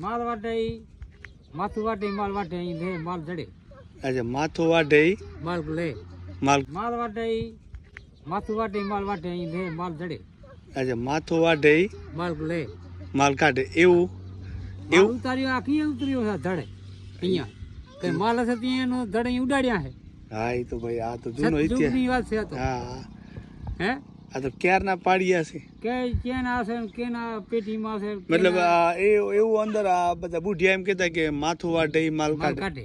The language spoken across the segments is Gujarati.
માલ વાટે માથું વાટે માલ વાટે લે માલ જડે અચ્છા માથું વાટે માલ લે માલ માલ વાટે માથું વાટે માલ વાટે લે માલ જડે અચ્છા માથું વાટે માલ લે માલ કાઢે એવું એવું ઉતાર્યું આ ક્યાં ઉતર્યું છે ધડે અહીંયા કે માલ હશે ત્યાં એનો ધડે ઉડાડ્યા છે હા એ તો ભાઈ આ તો જૂનો ઇતિહાસ હા હે આ તો ક્યારના પાડિયા છે કેના છે કેના પેટીમાં છે મતલબ એવું અંદર આ બધા બુઢિયા એમ કહેતા કે માથું વાટે માલ કાઢે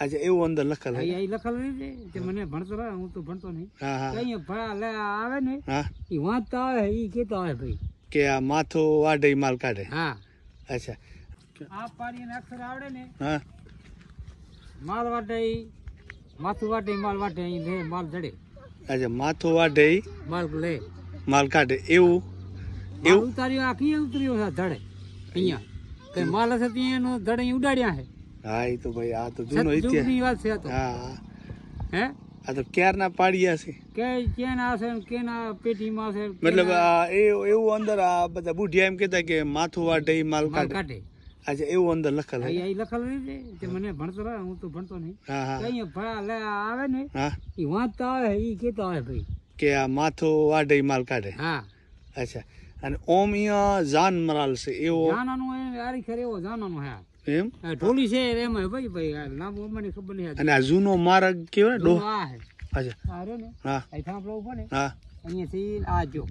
આજે એવું અંદર લખેલ હોય અહીં લખેલ હોય મને ભણતો રહે હું તો ભણતો નહીં કઈ ભણા લે આવે ને એ વાંચતા આવે એ કહેતા હોય ભાઈ કે આ માથું વાઢે માલ કાઢે હા અચ્છા આ પાડીને અક્ષર આવડે ને હા માલ વાટે માથું વાટે માલ વાટે અહીં માલ જડે આજે માથું વાઢે માલ લે માલ કાઢે એવું એવું ઉતાર્યું આખી ઉતર્યું છે ધડે અહીંયા કે માલ હશે ત્યાં એનો ધડે ઉડાડ્યા છે હા એ તો ભાઈ આ તો જૂનો ઇતિહાસ વાત છે તો હા હે આ તો ક્યારના પાડિયા છે કે કેના છે કેના પેટીમાં છે મતલબ આ એવું અંદર આ બધા બુઢિયા એમ કહેતા કે માથું વાઢે માલ કાઢે અચ્છા એવું અંદર લખેલ લખેલ તે મને ભણતો રહે હું તો ભણતો નહીં અહીંયા આવે ને એ વાંચતા આવે એ કેતો આવે ભાઈ કે આ માથો વાઢે માલ કાઢે હા અચ્છા અને ઓમ જાન મરાલ છે એવો જાનાનું આરી ખરે એવો જાનાનું હા એમ ઢોલી છે એમાં ભાઈ ભાઈ નામ મને ખબર નહીં અને આ જૂનો માર્ગ કેવો ને અચ્છા ને હા હા અહીંયાથી આ જો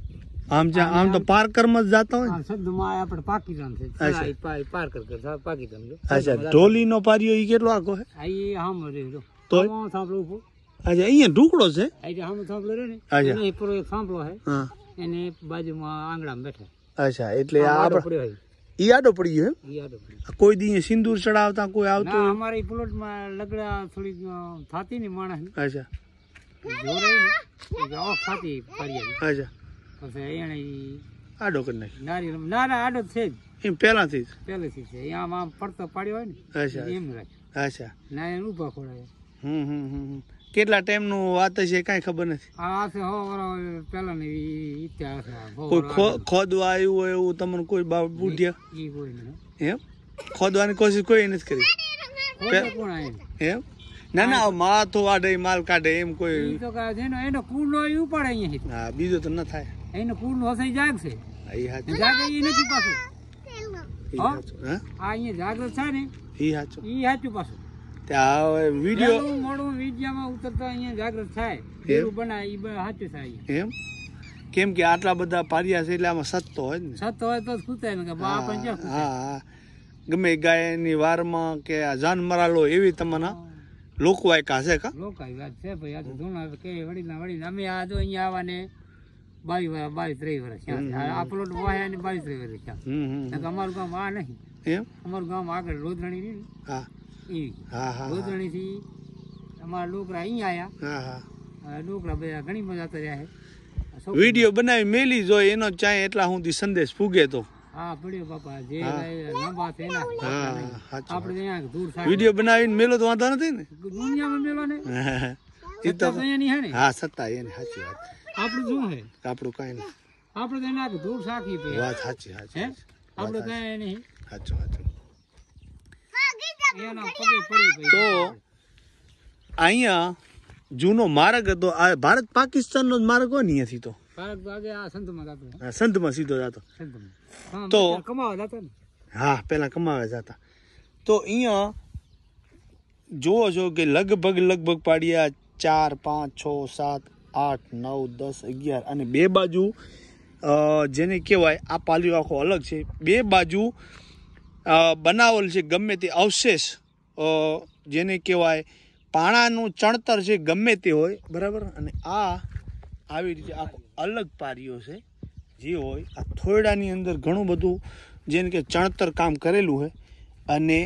આમ છે આમ તો પાર્કરમાં જ જાતા હોય શબ્દમાં આપણે પાકિસ્તાન છે પાર્કર કરતા પાકિસ્તાન અચ્છા ઢોલીનો પારિયો ઈ કેટલો આખો હે આ ઈ આમ રહેલો તો સાંભળો ઉપર અચ્છા અહીંયા ઢૂકડો છે અહીંયા આમ સાંભળો રે ને અચ્છા એ પર એક સાંભળો છે એને બાજુમાં આંગણામાં બેઠા અચ્છા એટલે આ આપણે ઈ આડો પડી ગયો ઈ આડો પડી કોઈ દી સિંદૂર ચડાવતા કોઈ આવતો અમારી પ્લોટમાં લગડા થોડી થાતી ને માણસ અચ્છા જોરે ને ઓફ થાતી પારિયા અચ્છા પછી એને આડો કરી નાખ્યો ના ના આડો છે જ એમ પહેલાથી જ પહેલેથી છે આમ આમ પડતો પાડ્યો હોય ને એમ રાખ્યો અચ્છા ના એને ઊભા ખોડાય હમ હમ હમ કેટલા ટાઈમનું વાત છે કાંઈ ખબર નથી હો પહેલાની ઇતિહાસ ખોદવા આવ્યું હોય એવું તમને કોઈ બાપ બુઢિયા એમ ખોદવાની કોશિશ કોઈ નથી કરી એમ ના ના માથું વાઢે માલ કાઢે એમ કોઈ એનો કૂડ નો ઉપાડે અહીંયા હા બીજો તો ન થાય એને પૂર લોસ જાગશે જાગે એ નથી પાછું આ અહીંયા જાગ્રત છે ને ઈ હાચું ઈ હાચું પાછું ત્યાં વિડિયો મોડું વિડિયામાં ઉતરતા અહીંયા જાગ્રત થાય એવું બનાય ઈ હાચું થાય એમ કેમ કે આટલા બધા પારિયા છે એટલે આમાં સત્તો હોય ને સત્તો હોય તો સૂતે ને કે બાપ હા હા ગમે ગાયની વારમાં કે આ જાન મરાલો એવી તમને લોકવાયકા છે કા વાત છે ભાઈ આ ધૂણ કે વડીલા વડીલા અમે આ જો અહીંયા આવવાને અમારું ગામ આ નહીં એમ અમારું ગામ આગળ લોધરણી અમારા ડોકરા અહીંયા આવ્યા ડોકરા બધા ઘણી મજા કર્યા છે બનાવી મેલી જોઈ એનો ચાય એટલા સુધી સંદેશ ફૂગે તો વિડીયો બનાવીને મેલો તો વાંધો નથી ને હા સત્તા એની સાચી વાત આપણું શું છે આપણું કઈ નહીં આપણે તો એના દૂર સાખી પે વાત સાચી સાચી આપણે કઈ નહીં સાચું સાચું તો અહીંયા જૂનો માર્ગ હતો આ ભારત પાકિસ્તાન નો માર્ગ હોય ને અહીંયાથી તો ભારત ભાગે આ સંતમાં જતો હા સંતમાં સીધો જતો તો કમાવા જતો ને હા પેલા કમાવા જતા તો અહીંયા જુઓ છો કે લગભગ લગભગ પાડ્યા ચાર પાંચ છ સાત આઠ નવ દસ અગિયાર અને બે બાજુ જેને કહેવાય આ પાલિયો આખો અલગ છે બે બાજુ બનાવેલ છે ગમે તે અવશેષ જેને કહેવાય પાણાનું ચણતર છે ગમે તે હોય બરાબર અને આ આવી રીતે આખો અલગ પારીઓ છે જે હોય આ થોયડાની અંદર ઘણું બધું જેને કે ચણતર કામ કરેલું હોય અને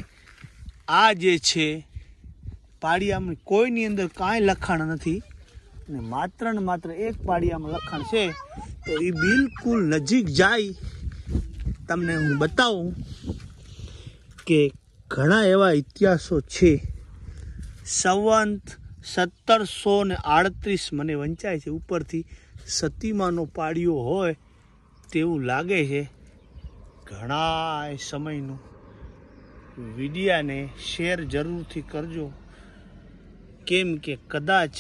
આ જે છે પાળિયામાં કોઈની અંદર કાંઈ લખાણ નથી ને માત્ર ને માત્ર એક પાડિયામાં લખાણ છે તો એ બિલકુલ નજીક જાય તમને હું બતાવું કે ઘણા એવા ઇતિહાસો છે સંવંત સત્તરસો ને આડત્રીસ મને વંચાય છે ઉપરથી સતીમાનો પાડિયો હોય તેવું લાગે છે ઘણા સમયનું વિડિયાને શેર જરૂરથી કરજો કેમ કે કદાચ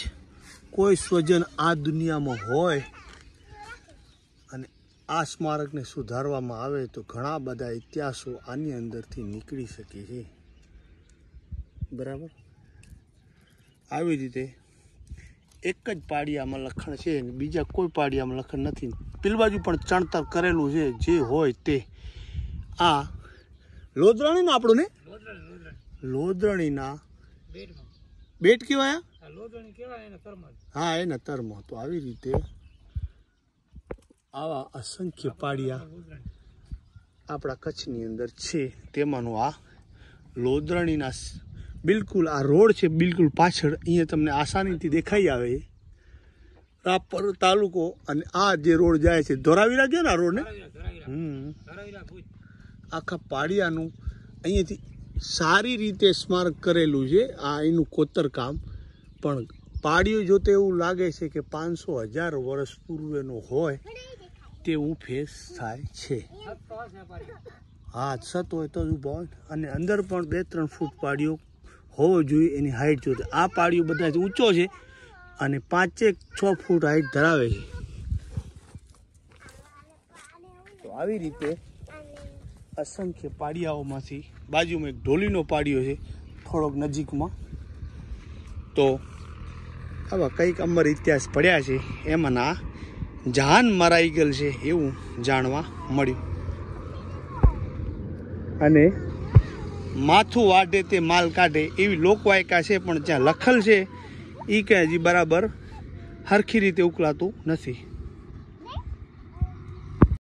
કોઈ સ્વજન આ દુનિયામાં હોય અને આ સ્મારકને સુધારવામાં આવે તો ઘણા બધા ઇતિહાસો આની અંદરથી નીકળી શકે છે બરાબર આવી રીતે એક જ પાડિયામાં લખણ છે અને બીજા કોઈ પાડિયામાં લખણ નથી પેલી પણ ચણતર કરેલું છે જે હોય તે આ લોદરાણીના આપણું ને લોદરણીના બેટ કહેવાયા હા એને તરમો તો આવી રીતે આવા અસંખ્ય પાડિયા આપણા કચ્છની અંદર છે તેમાંનું આ લોદરણીના બિલકુલ આ રોડ છે બિલકુલ પાછળ અહીંયા તમને આસાનીથી દેખાઈ આવે રાપર તાલુકો અને આ જે રોડ જાય છે ધોરાવીરા ગયો ને આ રોડને હમ આખા પાડિયાનું અહીંયાથી સારી રીતે સ્મારક કરેલું છે આ એનું કોતરકામ પણ પાડ્યું જોતે એવું લાગે છે કે પાંચસો હજાર વર્ષ પૂર્વેનો હોય તેવું ફેસ થાય છે હા સત હોય તો જ ઊભો અને અંદર પણ બે ત્રણ ફૂટ પાડ્યો હોવો જોઈએ એની હાઈટ જોતે આ પાડ્યો બધા ઊંચો છે અને પાંચેક છ ફૂટ હાઈટ ધરાવે છે તો આવી રીતે અસંખ્ય પાડિયાઓમાંથી બાજુમાં એક ઢોલીનો પાડ્યો છે થોડોક નજીકમાં તો આવા કંઈક અમર ઇતિહાસ પડ્યા છે એમાંના જાન મરાઈ ગયેલ છે એવું જાણવા મળ્યું અને માથું વાઢે તે માલ કાઢે એવી લોકવાયકા છે પણ જ્યાં લખલ છે એ ક્યાં હજી બરાબર સરખી રીતે ઉકલાતું નથી